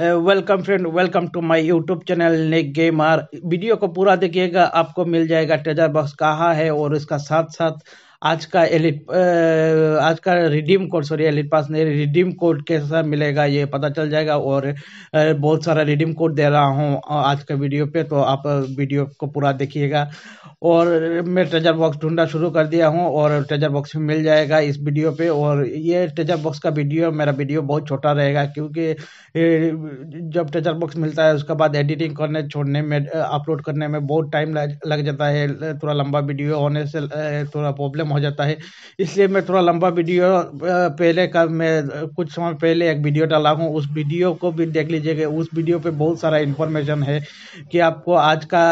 welcome friend welcome to my YouTube channel नेक gamer video को पूरा देखिएगा आपको मिल जाएगा ट्रेजर बॉक्स कहाँ है और इसका साथ साथ आज का एलिट आज का redeem code sorry elite pass नहीं रिडीम कोड कैसा मिलेगा ये पता चल जाएगा और बहुत सारा रिडीम कोड दे रहा हूँ आज का वीडियो पे तो आप वीडियो को पूरा देखिएगा और मैं ट्रेजर बॉक्स ढूंढना शुरू कर दिया हूँ और ट्रेजर बॉक्स मिल जाएगा इस वीडियो पे और ये ट्रेजर बॉक्स का वीडियो मेरा वीडियो बहुत छोटा रहेगा क्योंकि जब ट्रेजर बॉक्स मिलता है उसके बाद एडिटिंग करने छोड़ने में अपलोड करने में बहुत टाइम लग जाता है थोड़ा लंबा वीडियो होने से थोड़ा प्रॉब्लम हो जाता है इसलिए मैं थोड़ा लंबा वीडियो पहले का मैं कुछ समय पहले एक वीडियो डाला हूँ उस वीडियो को भी देख लीजिएगा उस वीडियो पे बहुत सारा इन्फॉर्मेशन है कि आपको आज का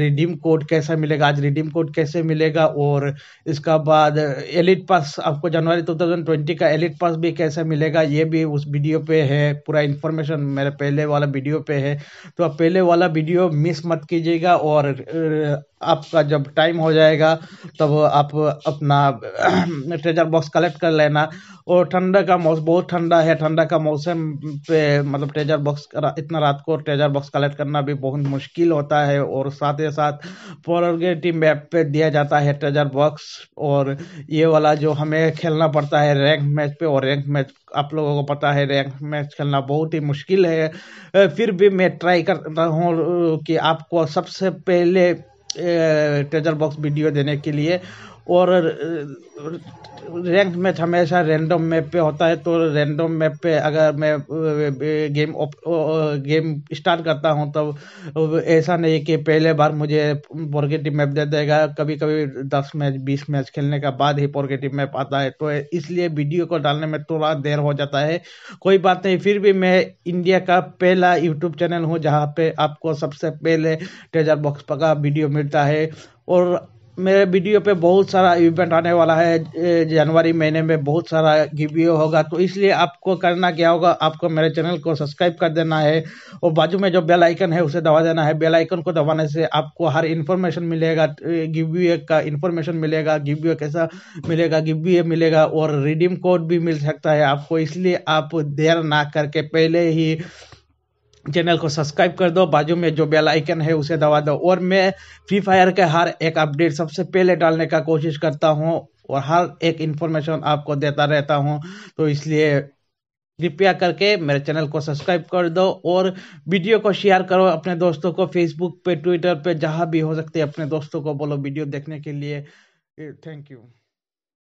रिडीम कोड कैसा मिलेगा आज रिडीम कोड कैसे मिलेगा और इसका बाद एलिट पास आपको जनवरी टू का एलिट पास भी कैसे मिलेगा ये भी उस वीडियो पे है पूरा इन्फॉर्मेशन मेरे पहले वाला वीडियो पे है तो आप पहले वाला वीडियो मिस मत कीजिएगा और आपका जब टाइम हो जाएगा तब आप अपना ट्रेजर बॉक्स कलेक्ट कर लेना और ठंडा का मौसम बहुत ठंडा है ठंडा का मौसम पे मतलब ट्रेजर बॉक्स इतना रात को ट्रेजर बॉक्स कलेक्ट करना भी बहुत मुश्किल होता है और साथ ही साथ टीम मैप पे दिया जाता है ट्रेजर बॉक्स और ये वाला जो हमें खेलना पड़ता है रैंक मैच पे और रैंक मैच आप लोगों को पता है रैंक मैच खेलना बहुत ही मुश्किल है फिर भी मैं ट्राई करता हूँ कि आपको सबसे पहले ट्रेजर बॉक्स वीडियो देने के लिए और रैंक मैच हमेशा रैंडम मैप पे होता है तो रैंडम मैप पे अगर मैं गेम गेम स्टार्ट करता हूँ तब तो ऐसा नहीं कि पहले बार मुझे पॉजिटिव मैप दे देगा कभी कभी दस मैच बीस मैच खेलने के बाद ही पॉजिटिव मैप आता है तो इसलिए वीडियो को डालने में थोड़ा देर हो जाता है कोई बात नहीं फिर भी मैं इंडिया का पहला यूट्यूब चैनल हूँ जहाँ पे आपको सबसे पहले ट्रेजर बॉक्स का वीडियो मिलता है और मेरे वीडियो पे बहुत सारा इवेंट आने वाला है जनवरी महीने में बहुत सारा गिवियो होगा तो इसलिए आपको करना क्या होगा आपको मेरे चैनल को सब्सक्राइब कर देना है और बाजू में जो बेल आइकन है उसे दबा देना है बेल आइकन को दबाने से आपको हर इन्फॉर्मेशन मिलेगा गिवियो का इन्फॉर्मेशन मिलेगा गिवियो कैसा मिलेगा गिवियो मिलेगा और रिडीम कोड भी मिल सकता है आपको इसलिए आप देर ना करके पहले ही चैनल को सब्सक्राइब कर दो बाजू में जो बेल आइकन है उसे दबा दो और मैं फ्री फायर के हर एक अपडेट सबसे पहले डालने का कोशिश करता हूँ और हर एक इन्फॉर्मेशन आपको देता रहता हूँ तो इसलिए कृपया करके मेरे चैनल को सब्सक्राइब कर दो और वीडियो को शेयर करो अपने दोस्तों को फेसबुक पे ट्विटर पे जहाँ भी हो सकते अपने दोस्तों को बोलो वीडियो देखने के लिए थैंक यू